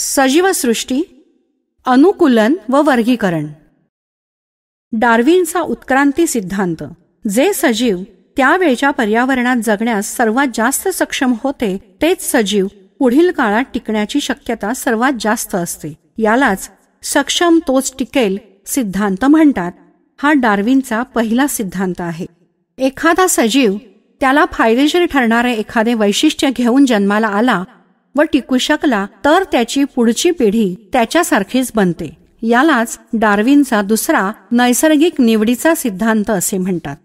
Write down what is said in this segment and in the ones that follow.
सजीवसृष्टी अनुकूलन व वर्गीकरण डार्विनचा उत्क्रांती सिद्धांत जे सजीव त्यावेळच्या पर्यावरणात जगण्यास सर्वात जास्त सक्षम होते तेच सजीव पुढील काळात टिकण्याची शक्यता सर्वात जास्त असते यालाच सक्षम तोच टिकेल सिद्धांत म्हणतात हा डार्विनचा पहिला सिद्धांत आहे एखादा सजीव त्याला फायदेशीर ठरणारे एखादे वैशिष्ट्य घेऊन जन्माला आला व टिकू शकला तर त्याची पुढची पिढी त्याच्यासारखीच बनते यालाच डार्विनचा दुसरा नैसर्गिक निवडीचा सिद्धांत असे म्हणतात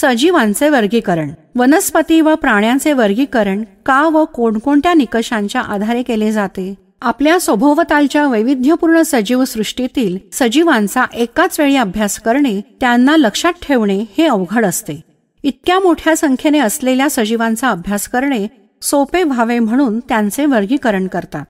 सजीवांचे वर्गीकरण वनस्पती व प्राण्यांचे वर्गीकरण का व कोणकोणत्या निकषांच्या आधारे केले जाते आपल्या स्वभोवतालच्या वैविध्यपूर्ण सजीव सृष्टीतील सजीवांचा एकाच वेळी अभ्यास करणे त्यांना लक्षात ठेवणे हे अवघड असते इतक्या मोठ्या संख्येने असलेल्या सजीवांचा अभ्यास करणे सोपे व्हावे म्हणून त्यांचे वर्गीकरण करतात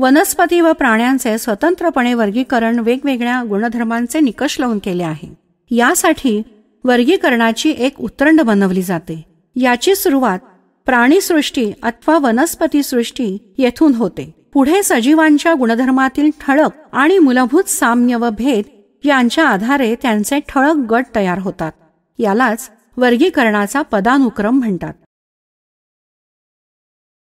वनस्पती व प्राण्यांचे स्वतंत्रपणे वर्गीकरण वेगवेगळ्या गुणधर्मांचे निकष लावून केले आहे यासाठी वर्गीकरणाची एक उतरंड बनवली जाते याची सुरुवात प्राणीसृष्टी अथवा वनस्पतीसृष्टी येथून होते पुढे सजीवांच्या गुणधर्मातील ठळक आणि मूलभूत साम्य व भेद यांच्या आधारे त्यांचे ठळक गट तयार होतात यालाच वर्गीकरणाचा पदानुक्रम म्हणतात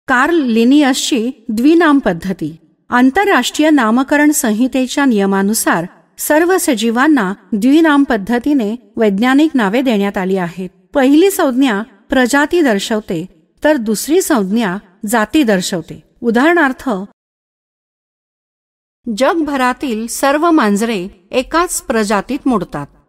कार्ल लिनियसची द्विनाम पद्धती आंतरराष्ट्रीय नामकरण संहितेच्या नियमानुसार सर्व सजीवांना द्विनाम पद्धतीने वैज्ञानिक नावे देण्यात आली आहेत पहिली संज्ञा प्रजाती दर्शवते तर दुसरी संज्ञा जाती दर्शवते उदाहरणार्थ जगभरातील सर्व मांजरे एकाच प्रजातीत मोडतात